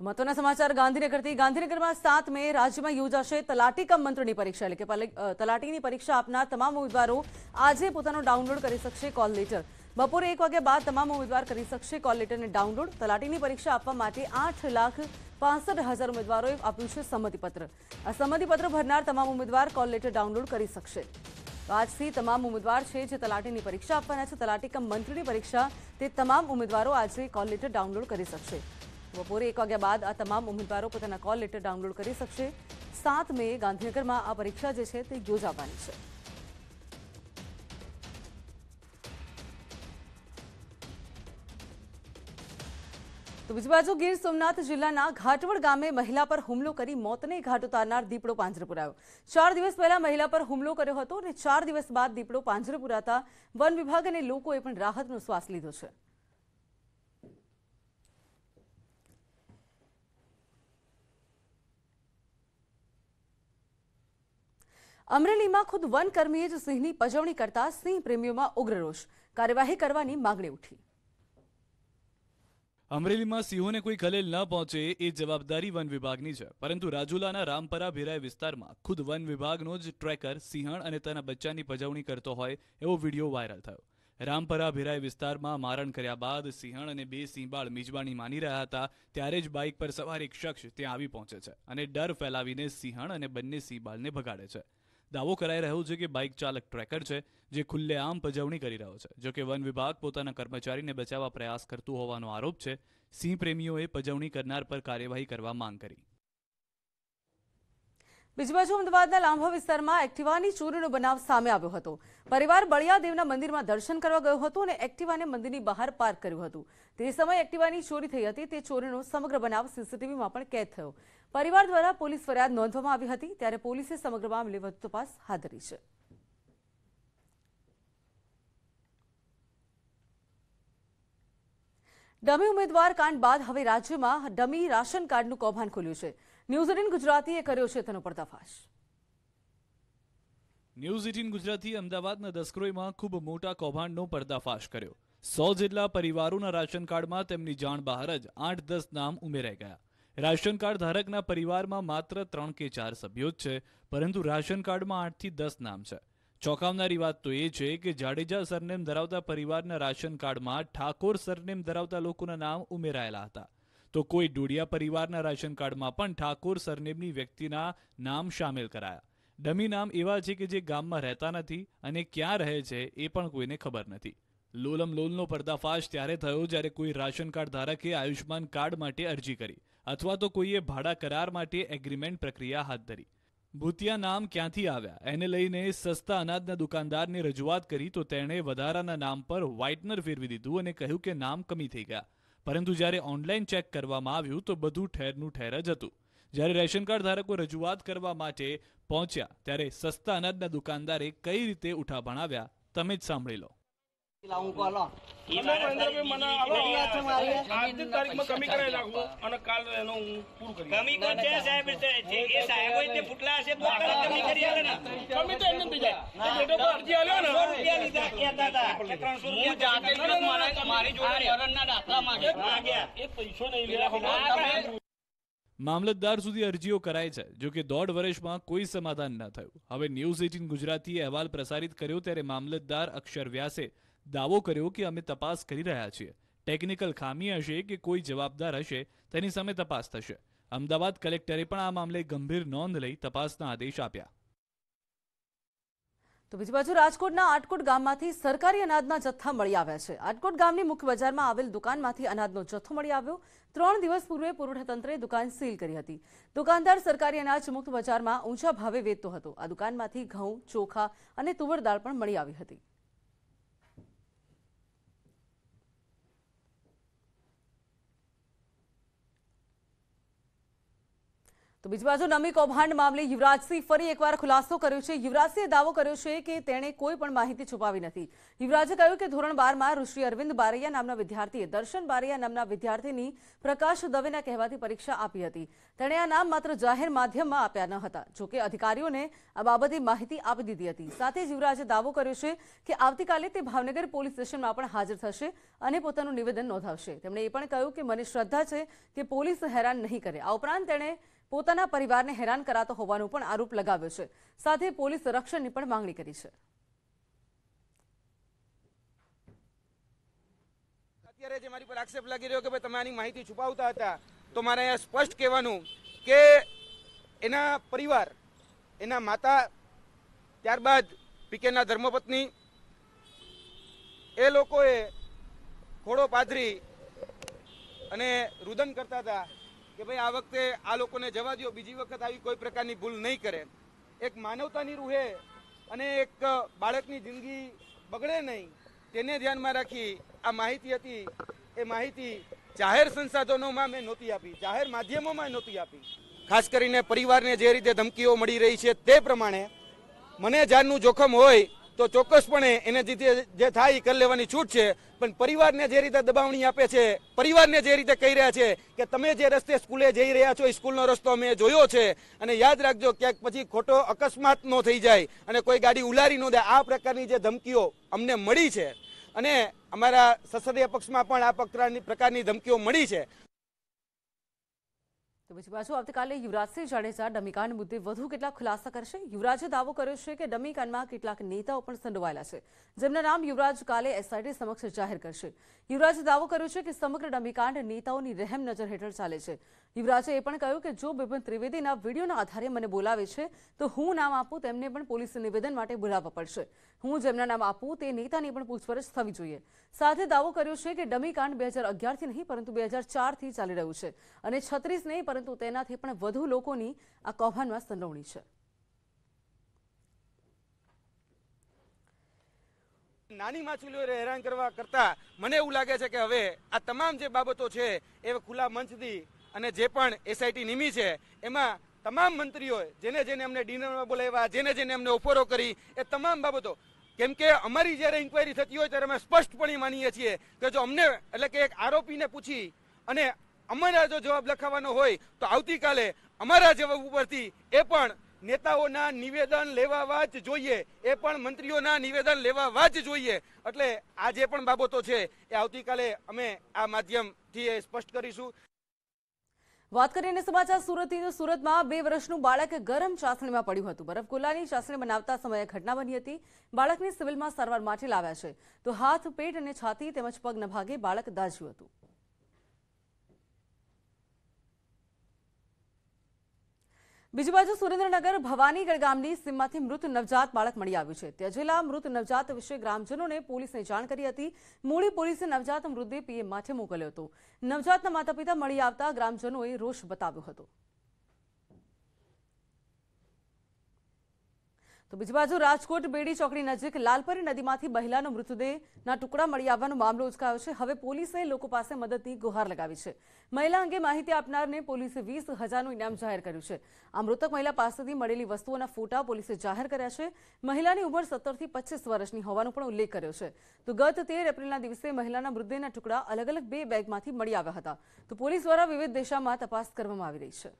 તમાનું સમાચાર ગાંધીનગરથી ગાંધીનગર માં 7 મે રાજ્યમાં યોજાશે તલાટી કમ મંત્રીની પરીક્ષા એટલે કે તલાટીની પરીક્ષા આપના તમામ ઉમેદવારો આજે પોતાનો ડાઉનલોડ કરી શકશે કોલ લેટર બપોરે 1 વાગે બાદ તમામ ઉમેદવાર કરી શકશે કોલ લેટર ડાઉનલોડ તલાટીની પરીક્ષા આપવા માટે 8,65,000 ઉમેદવારોએ અભિષે સંમતિ પત્ર આ સંમતિ પત્ર ભરનાર તમામ ઉમેદવાર કોલ લેટર ડાઉનલોડ કરી શકશે આજથી તમામ ઉમેદવાર છે જે તલાટીની પરીક્ષા આપવાના છે તલાટી કમ મંત્રીની પરીક્ષા તે તમામ ઉમેદવારો આજથી કોલ લેટર ડાઉનલોડ કરી શકશે બપોરે એક વાગ્યા બાદ આ તમામ ઉમેદવારો પોતાના કોલ લેટર ડાઉનલોડ કરી શકશે સાત મે ગાંધીનગરમાં આ પરીક્ષા જે છે તે યોજાવાની છે તો બીજી બાજુ ગીર સોમનાથ જિલ્લાના ઘાટવડ ગામે મહિલા પર હુમલો કરી મોતને ઘાટ ઉતારનાર દીપડો પાંજરે પુરાયો ચાર દિવસ પહેલા મહિલા પર હુમલો કર્યો હતો અને ચાર દિવસ બાદ દીપડો પાંજરે પુરાતા વન વિભાગ અને લોકોએ પણ રાહતનો શ્વાસ લીધો છે અમરેલીમાં ખુદ વનકર્મીએ જ સિંહની પજવણી કરતા સિંહ પ્રેમીઓમાં ઉગ્ર રોષ કાર્યવાહી કરવાની માંગણી ઉઠી અમરેલીમાં સિંહોને કોઈ ખલેલ ન પહોંચે એ જવાબદારી વન વિભાગની છે પરંતુ રાજુલાના રામપરા ભેરાય વિસ્તારમાં ખુદ વન વિભાગનો જ ટ્રેકર સિંહણ અને તેના બચ્ચાની પજવણી કરતો હોય એવો વિડીયો વાયરલ થયો રામપરા ભેરાય વિસ્તારમાં મારણ કર્યા બાદ સિંહણ અને બે સિંહબાળ મિજબાણી માની રહ્યા હતા ત્યારે જ બાઇક પર સવાર એક શખ્સ ત્યાં આવી પહોંચે છે અને ડર ફેલાવીને સિંહણ અને બંને સિંહબાળને ભગાડે છે દાવો કરાઈ રહ્યો છે કે બાઇક ચાલક ટ્રેકર છે જે ખુલ્લેઆમ પજવણી કરી રહ્યો છે જો વન વિભાગ પોતાના કર્મચારીને બચાવવા પ્રયાસ કરતું હોવાનો આરોપ છે સિંહ પ્રેમીઓએ પજવણી કરનાર પર કાર્યવાહી કરવા માંગ કરી બીજી બાજુ અમદાવાદના લાંભા વિસ્તારમાં એક્ટિવાની ચોરીનો બનાવ સામે આવ્યો હતો પરિવાર બળિયાદેવના મંદિરમાં દર્શન કરવા ગયો હતો અને એક્ટિવાને મંદિરની બહાર પાર્ક કર્યું હતું તે સમયે એક્ટિવાની ચોરી થઈ હતી તે ચોરીનો સમગ્ર બનાવ સીસીટીવીમાં પણ કેદ થયો પરિવાર દ્વારા પોલીસ ફરિયાદ નોંધવામાં આવી હતી ત્યારે પોલીસે સમગ્ર મામલે વધુ તપાસ હાથ ધરી છે ડમી ઉમેદવાર કાંડ બાદ હવે રાજ્યમાં ડમી રાશન કાર્ડનું કૌભાંડ ખોલ્યું છે ન્યૂઝ એટીન ગુજરાતીએ કર્યો છે તેનો પર્દાફાશ ન્યૂઝ એટીન ગુજરાતીએ અમદાવાદના દસક્રોઈમાં ખૂબ મોટા કૌભાંડનો પર્દાફાશ કર્યો સો જેટલા પરિવારોના રાશન કાર્ડમાં તેમની જાણ બહાર જ આઠ દસ નામ ઉમેરાઈ ગયા રાશન કાર્ડ ધારકના પરિવારમાં માત્ર ત્રણ કે ચાર સભ્યો જ છે પરંતુ રાશન કાર્ડમાં આઠથી દસ નામ છે ચોંકાવનારી વાત તો એ છે કે જાડેજા સરનેમ ધરાવતા પરિવારના રાશન કાર્ડમાં ઠાકોર સરનેમ ધરાવતા લોકોના નામ ઉમેરાયેલા હતા તો કોઈ ડોડિયા પરિવારના રાશન કાર્ડમાં પણ ઠાકોર સરનેમની વ્યક્તિના નામ સામેલ કરાયા ડમી નામ એવા છે કે જે ગામમાં રહેતા નથી અને ક્યાં રહે છે એ પણ કોઈને ખબર નથી લોલમ લોલનો પર્દાફાશ ત્યારે થયો જ્યારે કોઈ રાશન કાર્ડ ધારકે આયુષ્યમાન કાર્ડ માટે અરજી કરી અથવા તો કોઈએ ભાડા કરાર માટે એગ્રીમેન્ટ પ્રક્રિયા હાથ ધરી ભૂતિયા નામ ક્યાંથી આવ્યા એને લઈને સસ્તા અનાજના દુકાનદારને રજૂઆત કરી તો તેણે વધારાના નામ પર વ્હાઇટનર ફેરવી દીધું અને કહ્યું કે નામ કમી થઈ ગયા પરંતુ જ્યારે ઓનલાઈન ચેક કરવામાં આવ્યું તો બધું ઠેરનું ઠેર જ હતું જ્યારે રેશન ધારકો રજૂઆત કરવા માટે પહોંચ્યા ત્યારે સસ્તા અનાજના દુકાનદારે કઈ રીતે ઉઠા ભણાવ્યા તમે જ સાંભળી લો મામલતદાર સુધી અરજીઓ કરાય છે જો કે દોઢ વર્ષમાં કોઈ સમાધાન ન થયું હવે ન્યૂઝ એટીન ગુજરાતીએ અહેવાલ પ્રસારિત કર્યો ત્યારે મામલતદાર અક્ષર વ્યાસે દાવો કર્યો કે અમે તપાસ કરી રહ્યા છીએ ટેકનિકલ ખામી હશે કે કોઈ જવાબદાર હશે તેની સામે તપાસ થશે અમદાવાદ કલેક્ટરે પણ આ મામલે ગંભીર નોંધ લઈ તપાસના આદેશ આપ્યા તો બીજી બાજુ રાજકોટના આટકોટ ગામમાંથી સરકારી અનાજના જથ્થા મળી આવ્યા છે આટકોટ ગામની મુખ્ય બજારમાં આવેલ દુકાનમાંથી અનાજનો જથ્થો મળી આવ્યો ત્રણ દિવસ પૂર્વે પુરવઠાતંત્રે દુકાન સીલ કરી હતી દુકાનદાર સરકારી અનાજ મુક્ત બજારમાં ઊંચા ભાવે વેચતો હતો આ દુકાનમાંથી ઘઉં ચોખા અને તુવર દાળ પણ મળી આવી હતી તો બીજી બાજુ નમી કૌભાંડ મામલે યુવરાજસિંહ ફરી એકવાર ખુલાસો કર્યો છે યુવરાજસિંહે દાવો કર્યો છે કે તેણે કોઈ પણ માહિતી છુપાવી નથી યુવરાજે કહ્યું કે ધોરણ બારમાં ઋષિ અરવિંદ બારૈયા નામના વિદ્યાર્થીએ દર્શન બારૈયા નામના વિદ્યાર્થીની પ્રકાશ દવેના કહેવાથી પરીક્ષા આપી હતી તેણે આ નામ માત્ર જાહેર માધ્યમમાં આપ્યા ન હતા જોકે અધિકારીઓને આ બાબતે માહિતી આપી દીધી હતી સાથે જ યુવરાજે દાવો કર્યો છે કે આવતીકાલે તે ભાવનગર પોલીસ સ્ટેશનમાં પણ હાજર થશે અને પોતાનું નિવેદન નોંધાવશે તેમણે એ પણ કહ્યું કે મને શ્રદ્ધા છે કે પોલીસ હેરાન નહીં કરે આ ઉપરાંત તેણે પોતાના પરિવારને હેરાન કરાતો હોવાનો પણ આરોપ લગાવ્યો છે સાથે પોલીસ રક્ષણની પણ માંગણી કરી છે અત્યારે જે મારી પર આક્ષેપ લાગી રહ્યો કે ભાઈ તમે આની માહિતી છુપાવતા હતા તો મારે અહીંયા સ્પષ્ટ કહેવાનું કે એના પરિવાર એના માતા ત્યારબાદ પીકેના ધર્મપત્ની એ લોકોએ ઘોડો પાથરી અને રુદન કરતા હતા કે ભાઈ આ વખતે આ લોકોને જવા દો બીજી વખત આવી કોઈ પ્રકારની ભૂલ નહીં કરે એક માનવતાની રૂહે અને એક બાળકની જિંદગી બગડે નહીં તેને ધ્યાનમાં રાખી આ માહિતી હતી એ માહિતી જાહેર સંસાધનોમાં મેં નહોતી આપી જાહેર માધ્યમોમાં નહોતી આપી ખાસ કરીને પરિવારને જે રીતે ધમકીઓ મળી રહી છે તે પ્રમાણે મને જાનનું જોખમ હોય તો ચોક્કસપણે એને જે જે થાય એ કરી લેવાની છૂટ છે પણ પરિવારને જે રીતે દબાવણી આપે છે પરિવારને જે રીતે કહી રહ્યા છે કે તમે જે રસ્તે સ્કૂલે જઈ રહ્યા છો એ સ્કૂલનો રસ્તો અમે જોયો છે અને યાદ રાખજો ક્યાંક પછી ખોટો અકસ્માત ન થઈ જાય અને કોઈ ગાડી ઉલારી ન દે આ પ્રકારની જે ધમકીઓ અમને મળી છે અને અમારા સંસદીય પક્ષમાં પણ આ પ્રકારની ધમકીઓ મળી છે તો પછી બાજુ આવતીકાલે યુવરાજસિંહ જાડેજા ડમીકાંડ મુદ્દે વધુ કેટલાક ખુલાસા કરશે યુવરાજે દાવો કર્યો છે કે ડમીકાંડમાં કેટલાક નેતાઓ પણ સંડવાયેલા છે જેમના નામ યુવરાજ કાલે એસઆઈટી સમક્ષ જાહેર કરશે યુવરાજે દાવો કર્યો છે કે સમગ્ર ડમીકાંડ નેતાઓની રહેમ નજર હેઠળ ચાલે છે યુવરાજે એ પણ કહ્યું કે જો બિપિન ત્રિવેદીના વિડીયોના આધારે મને બોલાવે છે તો હું નામ આપું તેમને પણ પોલીસ નિવેદન માટે બોલાવવા પડશે હું જેમના નામ આપું તે નેતાની પણ પૂછપરછ થવી જોઈએ સાથે દાવો કર્યો છે કે ડમી કાંડ બે હજાર અગિયારથી નહીં પરંતુ બે હજાર ચારથી ચાલી રહ્યું છે અને છત્રીસ નહીં પરંતુ તેનાથી પણ વધુ લોકોની આ કૌભાંડમાં સંડોવણી છે નાની માછલીઓને હેરાન કરવા કરતાં મને એવું લાગે છે કે હવે આ તમામ જે બાબતો છે એ ખુલ્લા મંચથી અને જે પણ એસઆઈટી નિમી છે એમાં તમામ મંત્રીઓ જેને જેને અમને ડિનરમાં બોલાવ્યા જેને જેને અમને ઓફરો કરી એ તમામ બાબતો કેમ કે અમારી જ્યારે ઇન્કવાયરી થતી હોય ત્યારે અમે સ્પષ્ટપણે માનીએ છીએ કે જો અમને એટલે કે એક આરોપીને પૂછી અને અમારા જો જવાબ લખાવવાનો હોય તો આવતીકાલે અમારા જવાબ ઉપરથી એ પણ નેતાઓના નિવેદન લેવા જ જોઈએ એ પણ મંત્રીઓના નિવેદન લેવા જ જોઈએ એટલે આ જે પણ બાબતો છે એ આવતીકાલે અમે આ માધ્યમથી એ સ્પષ્ટ કરીશું વાત કરીને સમાચાર સુરતની તો સુરતમાં બે વર્ષનું બાળક ગરમ ચાસણીમાં પડ્યું હતું બરફગુલ્લાની ચાસણી બનાવતા સમયે ઘટના બની હતી બાળકને સિવિલમાં સારવાર માટે લાવ્યા છે તો હાથ પેટ અને છાતી તેમજ પગના ભાગે બાળક દાઝ્યું હતું બીજી બાજુ સુરેન્દ્રનગર ભવાનીગઢ ગામની સીમમાંથી મૃત નવજાત બાળક મળી આવ્યું છે તેજેલા મૃત નવજાત વિશે ગ્રામજનોને પોલીસને જાણ કરી હતી મૂળી પોલીસે નવજાત મૃતદેહ પીએમ માથે મોકલ્યો હતો નવજાતના માતા મળી આવતા ગ્રામજનોએ રોષ બતાવ્યો હતો તો બીજી બાજુ રાજકોટ બેડી ચોકડી નજીક લાલપરી નદીમાંથી મહિલાનો મૃતદેહના ટુકડા મળી આવવાનો મામલો ઉચકાયો છે હવે પોલીસે લોકો પાસે મદદની ગુહાર લગાવી છે મહિલા અંગે માહિતી આપનારને પોલીસે વીસ હજારનું ઇનામ જાહેર કર્યું છે આ મૃતક મહિલા પાસેથી મળેલી વસ્તુઓના ફોટા પોલીસે જાહેર કર્યા છે મહિલાની ઉંમર સત્તરથી પચીસ વર્ષની હોવાનો પણ ઉલ્લેખ કર્યો છે તો ગત તેર એપ્રિલના દિવસે મહિલાના મૃતદેહના ટુકડા અલગ અલગ બે બેગમાંથી મળી આવ્યા હતા તો પોલીસ દ્વારા વિવિધ દિશામાં તપાસ કરવામાં આવી રહી છે